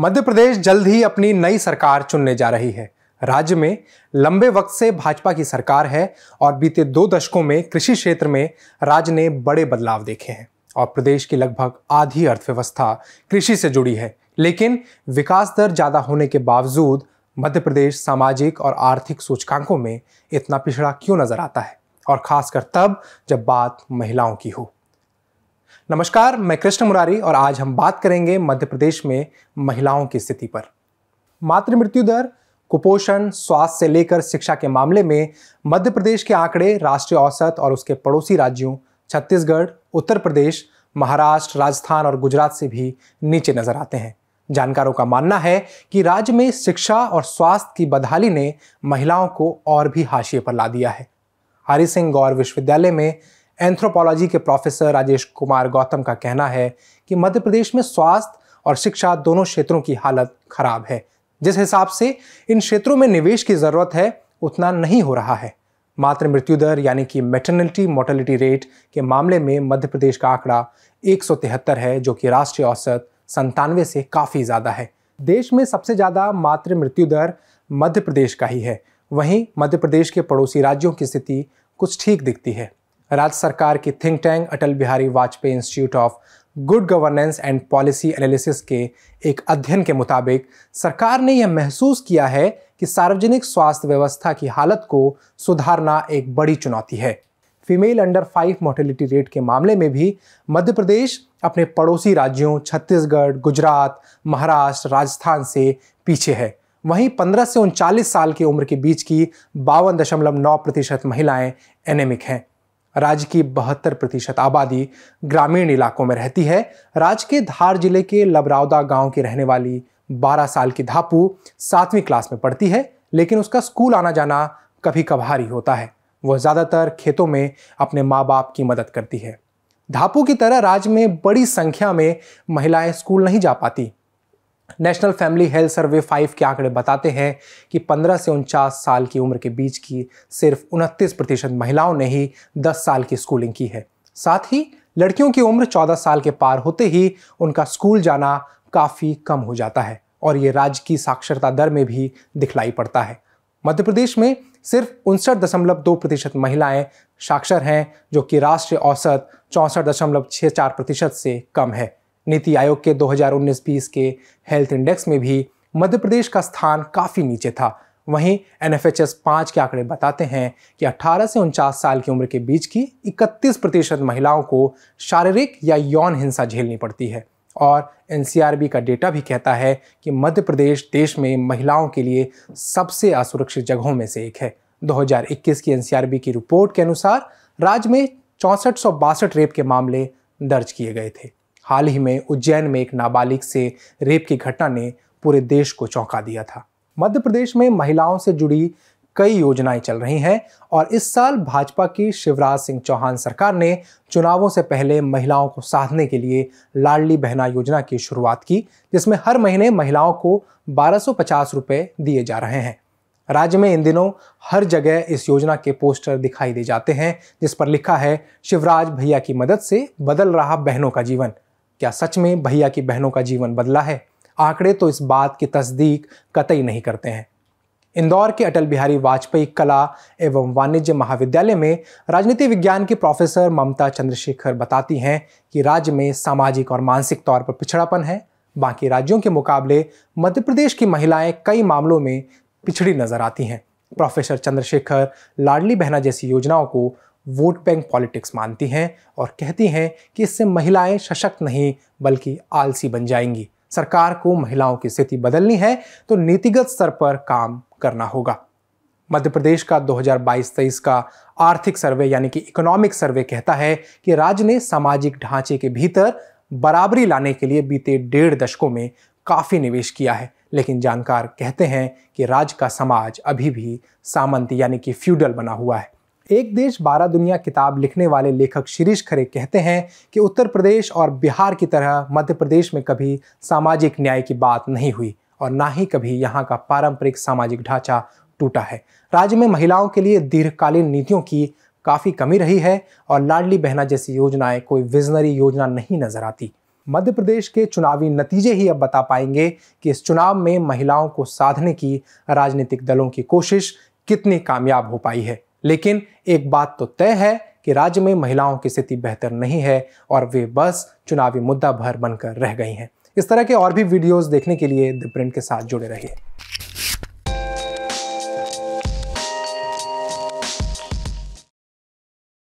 मध्य प्रदेश जल्द ही अपनी नई सरकार चुनने जा रही है राज्य में लंबे वक्त से भाजपा की सरकार है और बीते दो दशकों में कृषि क्षेत्र में राज्य ने बड़े बदलाव देखे हैं और प्रदेश की लगभग आधी अर्थव्यवस्था कृषि से जुड़ी है लेकिन विकास दर ज़्यादा होने के बावजूद मध्य प्रदेश सामाजिक और आर्थिक सूचकांकों में इतना पिछड़ा क्यों नज़र आता है और खासकर तब जब बात महिलाओं की हो नमस्कार मैं कृष्ण मुरारी और आज हम बात करेंगे मध्य प्रदेश में महिलाओं की स्थिति पर मातृ मृत्यु दर कुपोषण स्वास्थ्य से लेकर शिक्षा के मामले में मध्य प्रदेश के आंकड़े राष्ट्रीय औसत और उसके पड़ोसी राज्यों छत्तीसगढ़ उत्तर प्रदेश महाराष्ट्र राजस्थान और गुजरात से भी नीचे नजर आते हैं जानकारों का मानना है कि राज्य में शिक्षा और स्वास्थ्य की बदहाली ने महिलाओं को और भी हाशिए पर ला दिया है हरि सिंह गौर विश्वविद्यालय में एंथ्रोपोलॉजी के प्रोफेसर राजेश कुमार गौतम का कहना है कि मध्य प्रदेश में स्वास्थ्य और शिक्षा दोनों क्षेत्रों की हालत खराब है जिस हिसाब से इन क्षेत्रों में निवेश की ज़रूरत है उतना नहीं हो रहा है मातृ मृत्यु दर यानी कि मेटर्निटी मोर्टेलिटी रेट के मामले में मध्य प्रदेश का आंकड़ा एक है जो कि राष्ट्रीय औसत संतानवे से काफ़ी ज़्यादा है देश में सबसे ज़्यादा मातृ मृत्यु दर मध्य प्रदेश का ही है वहीं मध्य प्रदेश के पड़ोसी राज्यों की स्थिति कुछ ठीक दिखती है राज्य सरकार की think tank Atal Bihari Vajpayee institute of good governance and policy analysis के एक अध्ययन के मुताबिक सरकार ने यह महसूस किया है कि सार्वजनिक स्वास्थ्य व्यवस्था की हालत को सुधारना एक बड़ी चुनौती है female under five mortality rate के मामले में भी मध्य प्रदेश अपने पड़ोसी राज्यों छत्तीसगढ़ गुजरात महाराष्ट्र राजस्थान से पीछे है वहीं 15 से उनचालीस साल की उम्र के बीच की बावन दशमलव नौ प्रतिशत महिलाएँ एनेमिक हैं राज्य की बहत्तर प्रतिशत आबादी ग्रामीण इलाकों में रहती है राज्य के धार जिले के लबरावदा गांव की रहने वाली 12 साल की धापू सातवीं क्लास में पढ़ती है लेकिन उसका स्कूल आना जाना कभी कभार ही होता है वह ज़्यादातर खेतों में अपने माँ बाप की मदद करती है धापू की तरह राज्य में बड़ी संख्या में महिलाएं स्कूल नहीं जा पाती national family health survey five के आंकड़े बताते हैं कि 15 से उनचास साल की उम्र के बीच की सिर्फ उनतीस प्रतिशत महिलाओं ने ही 10 साल की स्कूलिंग की है साथ ही लड़कियों की उम्र 14 साल के पार होते ही उनका स्कूल जाना काफ़ी कम हो जाता है और ये राज्य की साक्षरता दर में भी दिखलाई पड़ता है मध्य प्रदेश में सिर्फ उनसठ दशमलव दो प्रतिशत महिलाएँ साक्षर हैं जो कि राष्ट्रीय औसत चौंसठ दशमलव छः चार प्रतिशत से कम है नीति आयोग के 2019-20 के हेल्थ इंडेक्स में भी मध्य प्रदेश का स्थान काफ़ी नीचे था वहीं एन एफ पाँच के आंकड़े बताते हैं कि 18 से उनचास साल की उम्र के बीच की 31 प्रतिशत महिलाओं को शारीरिक या यौन हिंसा झेलनी पड़ती है और एन का डेटा भी कहता है कि मध्य प्रदेश देश में महिलाओं के लिए सबसे असुरक्षित जगहों में से एक है 2021 की एन की रिपोर्ट के अनुसार राज्य में चौंसठ रेप के मामले दर्ज किए गए थे हाल ही में उज्जैन में एक नाबालिग से रेप की घटना ने पूरे देश को चौंका दिया था मध्य प्रदेश में महिलाओं से जुड़ी कई योजनाएं चल रही हैं और इस साल भाजपा की शिवराज सिंह चौहान सरकार ने चुनावों से पहले महिलाओं को साधने के लिए लाडली बहना योजना की शुरुआत की जिसमें हर महीने महिलाओं को बारह सौ दिए जा रहे हैं राज्य में इन दिनों हर जगह इस योजना के पोस्टर दिखाई दे जाते हैं जिस पर लिखा है शिवराज भैया की मदद से बदल रहा बहनों का जीवन क्या सच में भैया की बहनों का जीवन बदला है आंकड़े तो इस बात की तस्दीक कतई नहीं करते हैं इंदौर के अटल बिहारी वाजपेयी कला एवं वाणिज्य महाविद्यालय में राजनीति विज्ञान की प्रोफेसर ममता चंद्रशेखर बताती हैं कि राज्य में सामाजिक और मानसिक तौर पर पिछड़ापन है बाकी राज्यों के मुकाबले मध्य प्रदेश की महिलाएं कई मामलों में पिछड़ी नजर आती हैं प्रोफेसर चंद्रशेखर लाडली बहना जैसी योजनाओं को वोट बैंक पॉलिटिक्स मानती हैं और कहती हैं कि इससे महिलाएं सशक्त नहीं बल्कि आलसी बन जाएंगी सरकार को महिलाओं की स्थिति बदलनी है तो नीतिगत स्तर पर काम करना होगा मध्य प्रदेश का 2022-23 का आर्थिक सर्वे यानी कि इकोनॉमिक सर्वे कहता है कि राज्य ने सामाजिक ढांचे के भीतर बराबरी लाने के लिए बीते डेढ़ दशकों में काफ़ी निवेश किया है लेकिन जानकार कहते हैं कि राज्य का समाज अभी भी सामंत यानी कि फ्यूडल बना हुआ है एक देश बारह दुनिया किताब लिखने वाले लेखक शिरीष खरे कहते हैं कि उत्तर प्रदेश और बिहार की तरह मध्य प्रदेश में कभी सामाजिक न्याय की बात नहीं हुई और ना ही कभी यहाँ का पारंपरिक सामाजिक ढांचा टूटा है राज्य में महिलाओं के लिए दीर्घकालीन नीतियों की काफ़ी कमी रही है और लाडली बहना जैसी योजनाएं कोई विजनरी योजना नहीं नजर आती मध्य प्रदेश के चुनावी नतीजे ही अब बता पाएंगे कि इस चुनाव में महिलाओं को साधने की राजनीतिक दलों की कोशिश कितनी कामयाब हो पाई है लेकिन एक बात तो तय है कि राज्य में महिलाओं की स्थिति बेहतर नहीं है और वे बस चुनावी मुद्दा भर बनकर रह गई हैं इस तरह के और भी वीडियोस देखने के लिए द प्रिंट के साथ जुड़े रहिए